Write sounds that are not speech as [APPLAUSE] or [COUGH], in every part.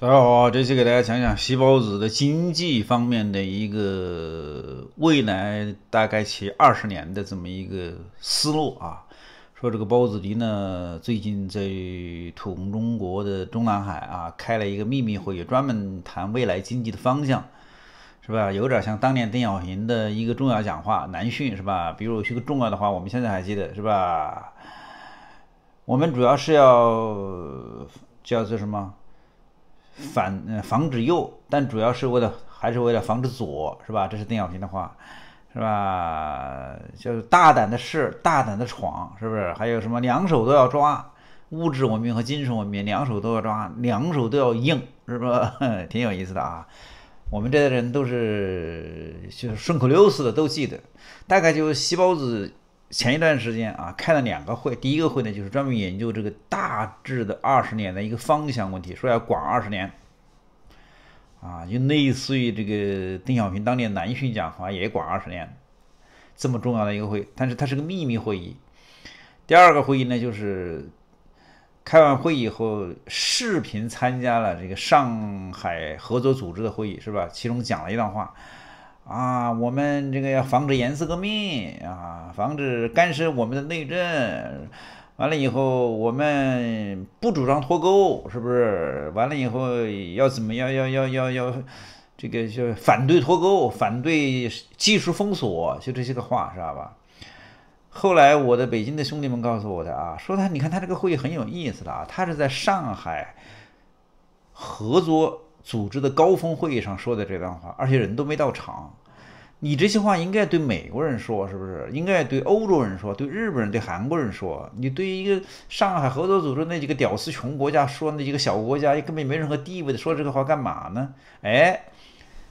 大家好，这期给大家讲讲细胞子的经济方面的一个未来大概其二十年的这么一个思路啊。说这个包子迪呢，最近在红中国的中南海啊开了一个秘密会议，专门谈未来经济的方向，是吧？有点像当年邓小平的一个重要讲话南巡，是吧？比如些个重要的话，我们现在还记得，是吧？我们主要是要叫做什么？反防止右，但主要是为了还是为了防止左，是吧？这是邓小平的话，是吧？就是大胆的试，大胆的闯，是不是？还有什么两手都要抓，物质文明和精神文明两手都要抓，两手都要硬，是吧？[LAUGHS] 挺有意思的啊。我们这些人都是就是顺口溜似的都记得，大概就“细胞子”。前一段时间啊，开了两个会。第一个会呢，就是专门研究这个大致的二十年的一个方向问题，说要管二十年啊，就类似于这个邓小平当年南巡讲话也管二十年这么重要的一个会，但是它是个秘密会议。第二个会议呢，就是开完会以后，视频参加了这个上海合作组织的会议，是吧？其中讲了一段话。啊，我们这个要防止颜色革命啊，防止干涉我们的内政。完了以后，我们不主张脱钩，是不是？完了以后要怎么要要要要要，这个就反对脱钩，反对技术封锁，就这些个话，知道吧？后来我的北京的兄弟们告诉我的啊，说他你看他这个会议很有意思的啊，他是在上海合作。组织的高峰会议上说的这段话，而且人都没到场，你这些话应该对美国人说，是不是？应该对欧洲人说，对日本人，对韩国人说。你对一个上海合作组织那几个屌丝穷国家说，那几个小国家根本没任何地位的说这个话干嘛呢？哎，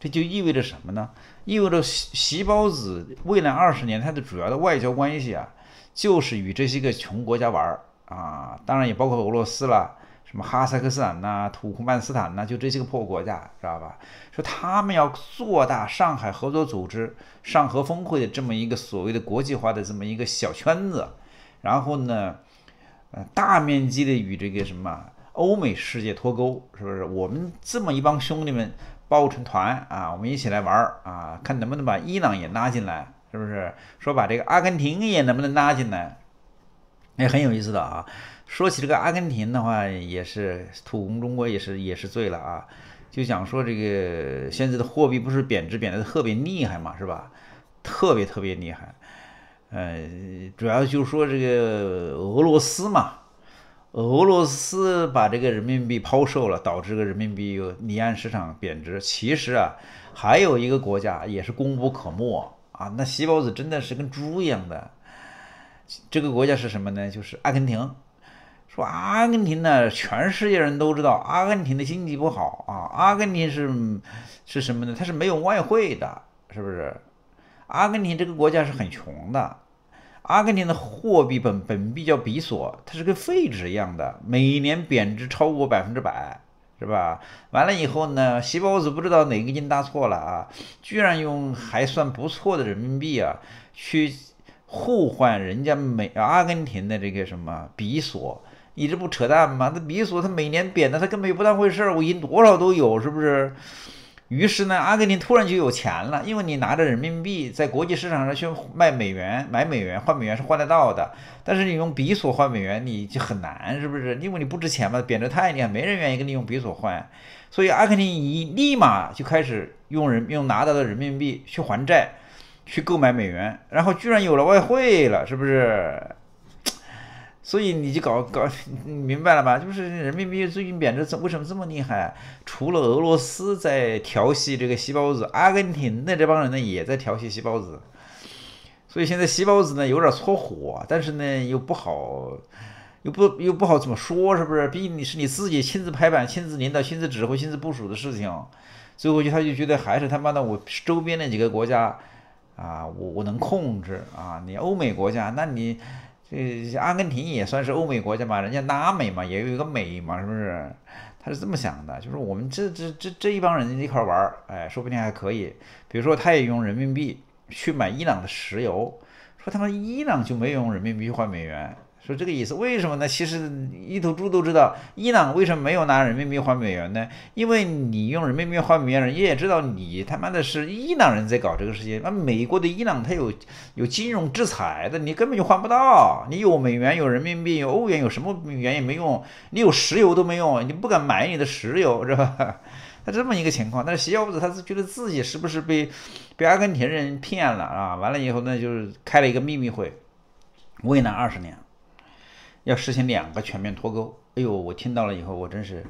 这就意味着什么呢？意味着西西包子未来二十年它的主要的外交关系啊，就是与这些个穷国家玩儿啊，当然也包括俄罗斯了。什么哈萨克斯坦呐、土库曼斯坦呐，就这些个破国家，知道吧？说他们要做大上海合作组织上合峰会的这么一个所谓的国际化的这么一个小圈子，然后呢，呃，大面积的与这个什么欧美世界脱钩，是不是？我们这么一帮兄弟们抱成团啊，我们一起来玩啊，看能不能把伊朗也拉进来，是不是？说把这个阿根廷也能不能拉进来，也很有意思的啊。说起这个阿根廷的话，也是土红中国也是也是醉了啊！就讲说这个现在的货币不是贬值贬的特别厉害嘛，是吧？特别特别厉害。呃，主要就是说这个俄罗斯嘛，俄罗斯把这个人民币抛售了，导致个人民币有离岸市场贬值。其实啊，还有一个国家也是功不可没啊！那西包子真的是跟猪一样的。这个国家是什么呢？就是阿根廷。说阿根廷呢，全世界人都知道，阿根廷的经济不好啊。阿根廷是是什么呢？它是没有外汇的，是不是？阿根廷这个国家是很穷的。阿根廷的货币本本币叫比索，它是跟废纸一样的，每年贬值超过百分之百，是吧？完了以后呢，席包子不知道哪个筋搭错了啊，居然用还算不错的人民币啊，去互换人家美阿根廷的这个什么比索。你这不扯淡吗？那比索它每年贬的，它根本就不当回事儿。我赢多少都有，是不是？于是呢，阿根廷突然就有钱了，因为你拿着人民币在国际市场上去卖美元、买美元、换美元是换得到的。但是你用比索换美元，你就很难，是不是？因为你不值钱嘛，贬值太厉害，没人愿意跟你用比索换。所以阿根廷一立马就开始用人用拿到的人民币去还债，去购买美元，然后居然有了外汇了，是不是？所以你就搞搞 [LAUGHS] 明白了吧？就是人民币最近贬值怎为什么这么厉害？除了俄罗斯在调戏这个西包子，阿根廷的这帮人呢也在调戏西包子。所以现在西包子呢有点搓火，但是呢又不好，又不又不好怎么说，是不是？毕竟你是你自己亲自拍板、亲自领导、亲自指挥、亲自部署的事情，所以我就他就觉得还是他妈的我周边那几个国家啊，我我能控制啊！你欧美国家，那你。这阿根廷也算是欧美国家嘛，人家拉美嘛，也有一个美嘛，是不是？他是这么想的，就是我们这这这这一帮人一块玩，哎，说不定还可以。比如说，他也用人民币去买伊朗的石油，说他们伊朗就没有用人民币换美元。说这个意思，为什么呢？其实一头猪都知道，伊朗为什么没有拿人民币换美元呢？因为你用人民币换美元，人家也知道你他妈的是伊朗人在搞这个事情。那美国的伊朗，他有有金融制裁的，你根本就换不到。你有美元，有人民币，有欧元，有什么元也没用。你有石油都没用，你不敢买你的石油，是吧？[LAUGHS] 他这么一个情况，但是习小五子他是觉得自己是不是被被阿根廷人骗了啊？完了以后，呢，就是开了一个秘密会，为难二十年。要实行两个全面脱钩，哎呦，我听到了以后，我真是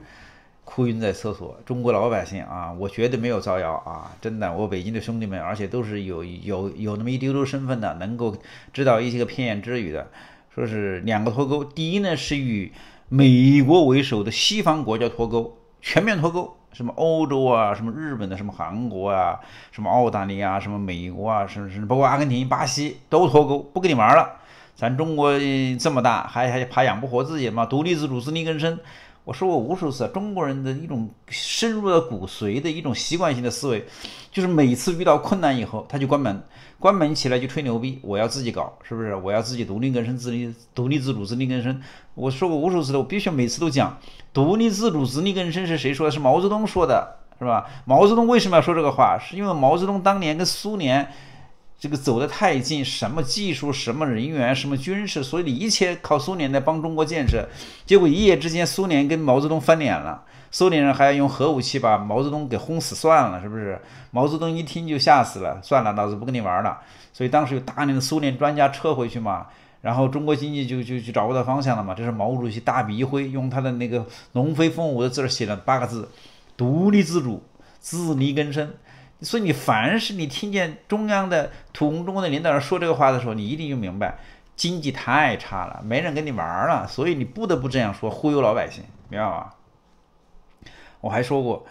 哭晕在厕所。中国老百姓啊，我绝对没有造谣啊，真的。我北京的兄弟们，而且都是有有有那么一丢丢身份的，能够知道一些个偏言之语的，说是两个脱钩。第一呢，是与美国为首的西方国家脱钩，全面脱钩。什么欧洲啊，什么日本的，什么韩国啊，什么澳大利亚什么美国啊，甚甚，包括阿根廷、巴西都脱钩，不跟你玩了。咱中国这么大，还还怕养不活自己吗？独立自主，自力更生。我说过无数次，中国人的一种深入到骨髓的一种习惯性的思维，就是每次遇到困难以后，他就关门，关门起来就吹牛逼，我要自己搞，是不是？我要自己独立更生，自立独立自主，自力更生。我说过无数次的，我必须每次都讲，独立自主，自力更生是谁说的？是毛泽东说的，是吧？毛泽东为什么要说这个话？是因为毛泽东当年跟苏联。这个走得太近，什么技术、什么人员、什么军事，所以你一切靠苏联来帮中国建设，结果一夜之间苏联跟毛泽东翻脸了，苏联人还要用核武器把毛泽东给轰死算了，是不是？毛泽东一听就吓死了，算了，老子不跟你玩了。所以当时有大量的苏联专家撤回去嘛，然后中国经济就就就找不到方向了嘛。这是毛主席大笔一挥，用他的那个龙飞凤舞的字写了八个字：独立自主，自力更生。所以你凡是你听见中央的、土共中国的领导人说这个话的时候，你一定就明白，经济太差了，没人跟你玩了，所以你不得不这样说，忽悠老百姓，明白吧？我还说过，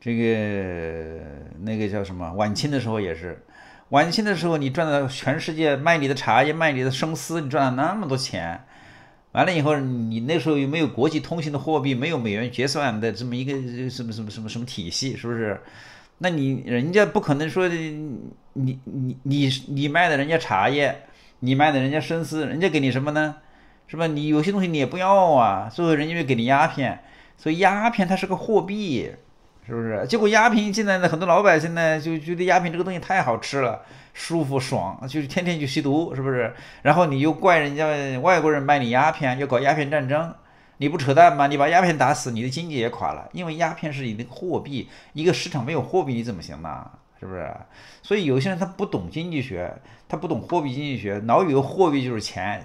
这个那个叫什么？晚清的时候也是，晚清的时候你赚了全世界卖你的茶叶、卖你的生丝，你赚了那么多钱，完了以后你那时候又没有国际通行的货币，没有美元结算的这么一个什么什么什么什么体系，是不是？那你人家不可能说你你你你卖的人家茶叶，你卖的人家生丝，人家给你什么呢？是吧？你有些东西你也不要啊，最后人家就给你鸦片，所以鸦片它是个货币，是不是？结果鸦片进来了，很多老百姓呢就觉得鸦片这个东西太好吃了，舒服爽，就是天天去吸毒，是不是？然后你又怪人家外国人卖你鸦片，又搞鸦片战争。你不扯淡吗？你把鸦片打死，你的经济也垮了，因为鸦片是你的货币，一个市场没有货币你怎么行呢？是不是？所以有些人他不懂经济学，他不懂货币经济学，老以为货币就是钱，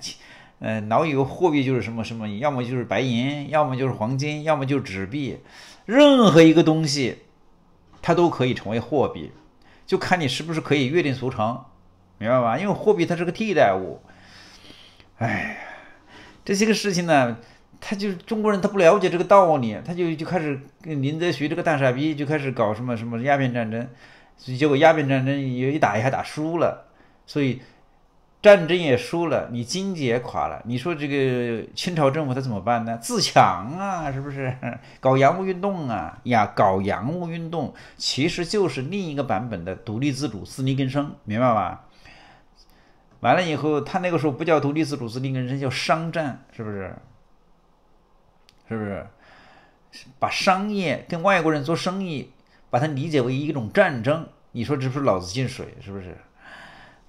嗯，老以为货币就是什么什么，要么就是白银，要么就是黄金，要么就纸币，任何一个东西，它都可以成为货币，就看你是不是可以约定俗成，明白吧？因为货币它是个替代物，哎呀，这些个事情呢。他就是中国人，他不了解这个道理，他就就开始跟林则徐这个大傻逼就开始搞什么什么鸦片战争，结果鸦片战争有一打一还打输了，所以战争也输了，你经济也垮了，你说这个清朝政府他怎么办呢？自强啊，是不是？搞洋务运动啊呀，搞洋务运动其实就是另一个版本的独立自主、自力更生，明白吧？完了以后，他那个时候不叫独立自主、自力更生，叫商战，是不是？是不是把商业跟外国人做生意，把它理解为一种战争？你说这不是脑子进水？是不是？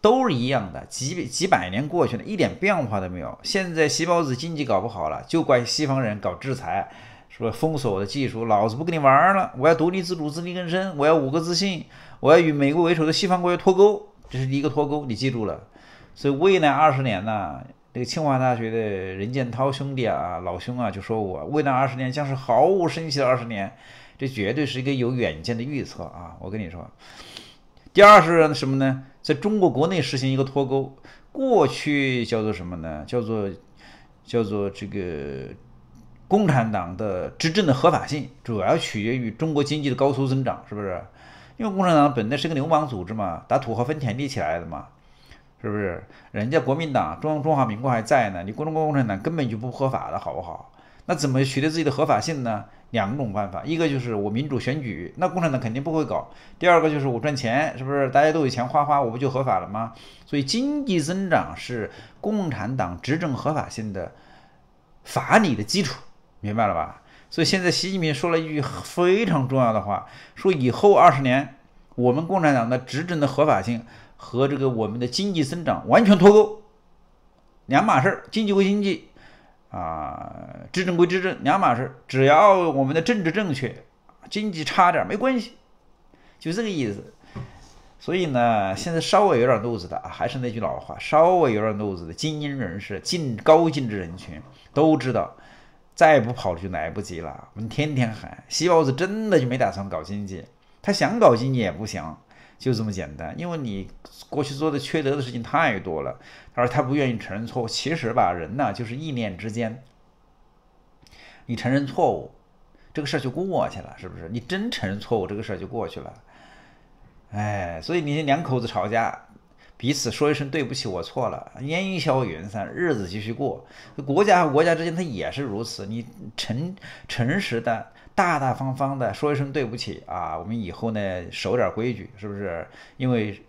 都是一样的，几几百年过去了，一点变化都没有。现在细胞子经济搞不好了，就怪西方人搞制裁，说封锁我的技术，老子不跟你玩了，我要独立自主、自力更生，我要五个自信，我要与美国为首的西方国家脱钩，这是一个脱钩，你记住了。所以未来二十年呢？那个清华大学的任建涛兄弟啊，老兄啊，就说我未来二十年将是毫无生气的二十年，这绝对是一个有远见的预测啊！我跟你说，第二是什么呢？在中国国内实行一个脱钩，过去叫做什么呢？叫做叫做这个共产党的执政的合法性，主要取决于中国经济的高速增长，是不是？因为共产党本来是个流氓组织嘛，打土豪分田地起来的嘛。是不是人家国民党、中中华民国还在呢？你工中国共产党根本就不合法的，好不好？那怎么取得自己的合法性呢？两种办法，一个就是我民主选举，那共产党肯定不会搞；第二个就是我赚钱，是不是大家都有钱花花，我不就合法了吗？所以经济增长是共产党执政合法性的法理的基础，明白了吧？所以现在习近平说了一句非常重要的话，说以后二十年。我们共产党的执政的合法性和这个我们的经济增长完全脱钩，两码事儿，经济归经济，啊，执政归执政，两码事。只要我们的政治正确，经济差点没关系，就这个意思。所以呢，现在稍微有点路子的，还是那句老话，稍微有点路子的精英人士、进高净值人群都知道，再不跑就来不及了。我们天天喊，西包子真的就没打算搞经济。他想搞经济也不想，就这么简单。因为你过去做的缺德的事情太多了。他说他不愿意承认错误。其实吧，人呢就是意念之间，你承认错误，这个事儿就过去了，是不是？你真承认错误，这个事儿就过去了。哎，所以你两口子吵架，彼此说一声对不起，我错了，烟消云散，日子继续过。国家和国家之间它也是如此，你诚诚实的。大大方方的说一声对不起啊！我们以后呢守点规矩，是不是？因为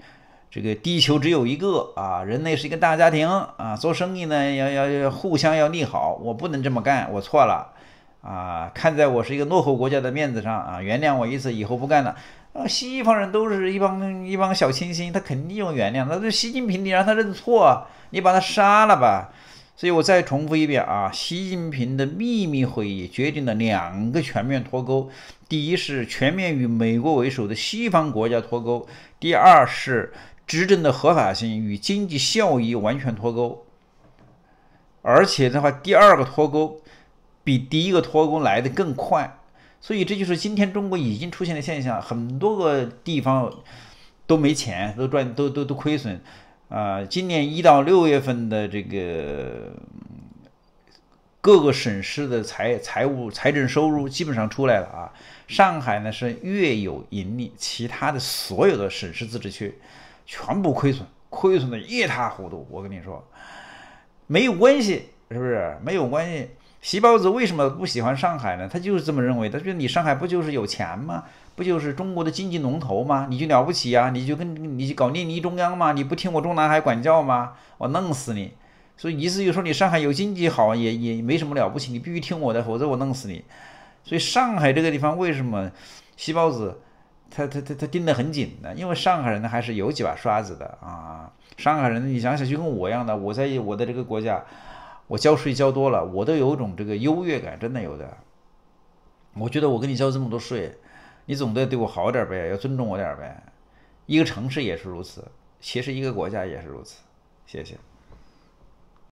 这个地球只有一个啊，人类是一个大家庭啊，做生意呢要要要互相要利好。我不能这么干，我错了啊！看在我是一个落后国家的面子上啊，原谅我一次，以后不干了。啊，西方人都是一帮一帮小清新，他肯定用原谅他。这习近平，你让他认错，你把他杀了吧。所以我再重复一遍啊，习近平的秘密会议决定了两个全面脱钩：第一是全面与美国为首的西方国家脱钩；第二是执政的合法性与经济效益完全脱钩。而且的话，第二个脱钩比第一个脱钩来的更快。所以这就是今天中国已经出现的现象，很多个地方都没钱，都赚都都都亏损。啊，今年一到六月份的这个各个省市的财财务财政收入基本上出来了啊。上海呢是月有盈利，其他的所有的省市自治区全部亏损，亏损的一塌糊涂。我跟你说，没有关系，是不是？没有关系。西包子为什么不喜欢上海呢？他就是这么认为。他说：“你上海不就是有钱吗？不就是中国的经济龙头吗？你就了不起啊！你就跟你搞列宁中央吗？你不听我中南海管教吗？我弄死你！”所以意思就是说，你上海有经济好也也没什么了不起，你必须听我的，否则我弄死你。所以上海这个地方为什么西包子他他他他盯得很紧呢？因为上海人呢还是有几把刷子的啊！上海人，你想想，就跟我一样的，我在我的这个国家。我交税交多了，我都有种这个优越感，真的有的。我觉得我跟你交这么多税，你总得对我好点儿呗，要尊重我点儿呗。一个城市也是如此，其实一个国家也是如此。谢谢。